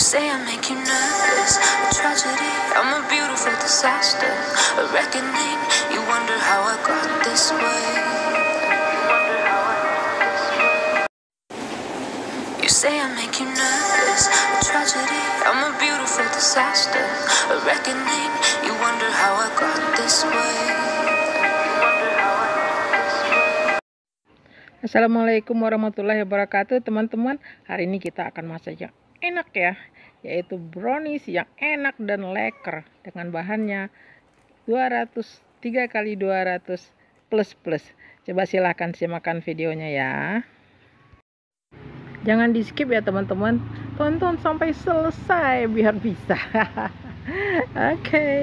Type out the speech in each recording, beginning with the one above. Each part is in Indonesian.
Assalamualaikum warahmatullahi wabarakatuh teman-teman hari ini kita akan masak ya enak ya, yaitu brownies yang enak dan leker dengan bahannya 200 3 kali 200 plus plus. Coba silahkan simakan videonya ya. Jangan di skip ya teman-teman. Tonton sampai selesai biar bisa. Oke. okay.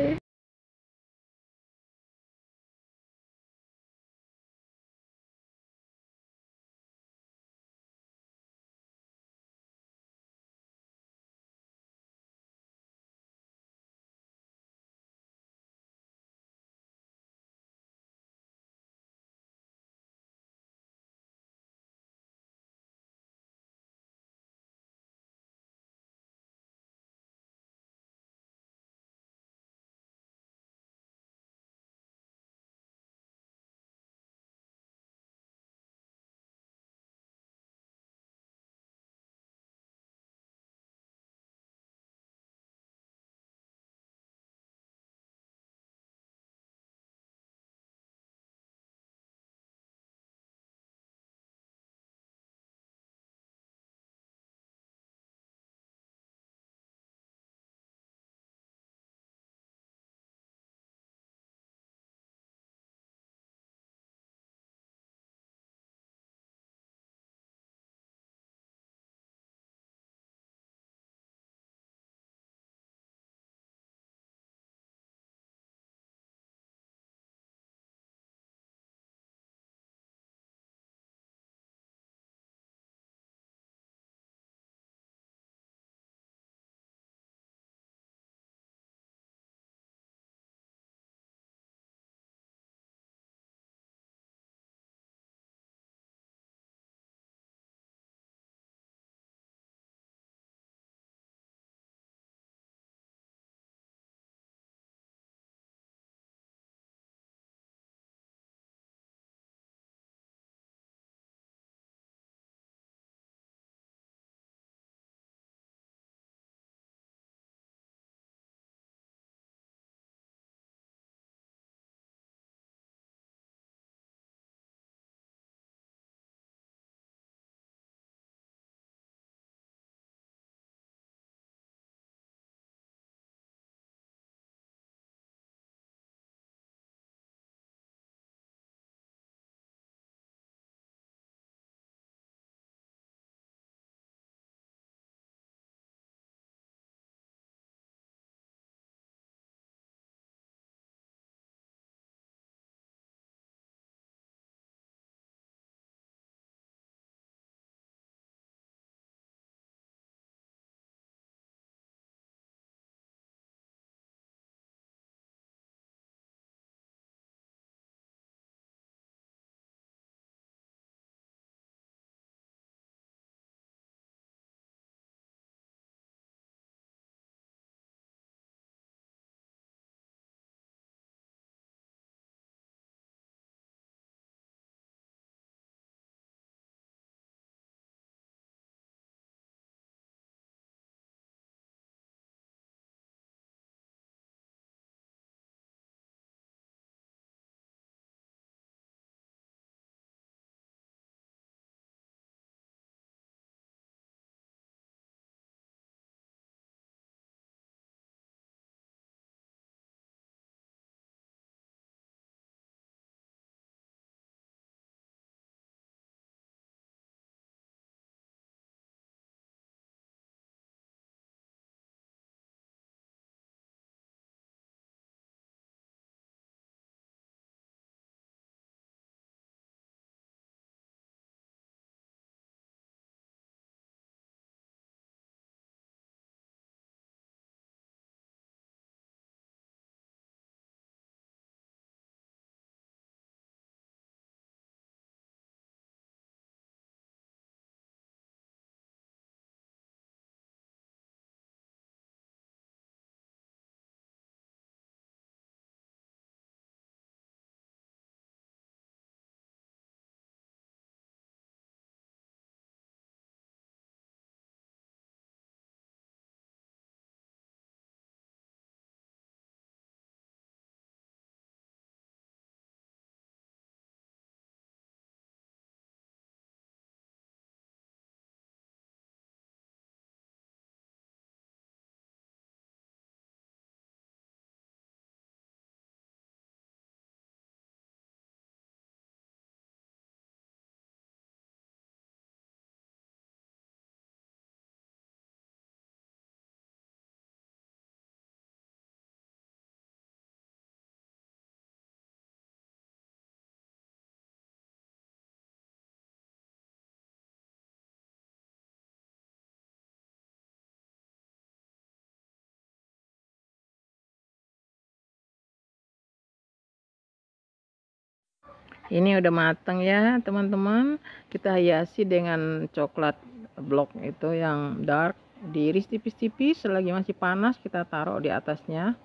ini udah matang ya teman-teman kita hiasi dengan coklat blok itu yang dark diiris tipis-tipis selagi masih panas kita taruh di atasnya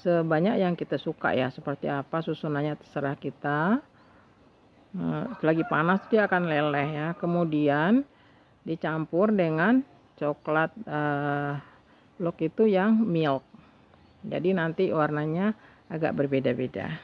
sebanyak yang kita suka ya seperti apa susunannya terserah kita eh, Selagi panas dia akan leleh ya kemudian dicampur dengan coklat uh, blok itu yang milk jadi nanti warnanya agak berbeda-beda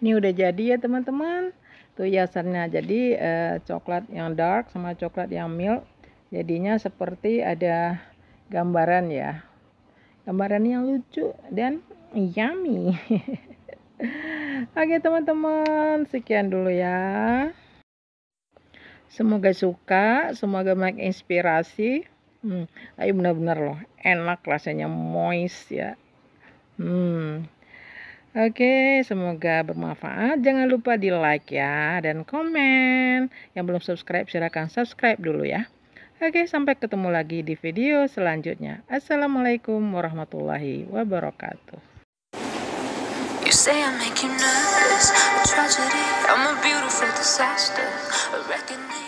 ini udah jadi ya teman-teman tuh hiasannya jadi eh, coklat yang dark sama coklat yang milk jadinya seperti ada gambaran ya gambaran yang lucu dan yummy oke teman-teman sekian dulu ya semoga suka semoga menginspirasi hmm, ayo benar-benar loh enak rasanya moist ya hmm Oke, semoga bermanfaat. Jangan lupa di like ya dan komen. Yang belum subscribe silahkan subscribe dulu ya. Oke, sampai ketemu lagi di video selanjutnya. Assalamualaikum warahmatullahi wabarakatuh.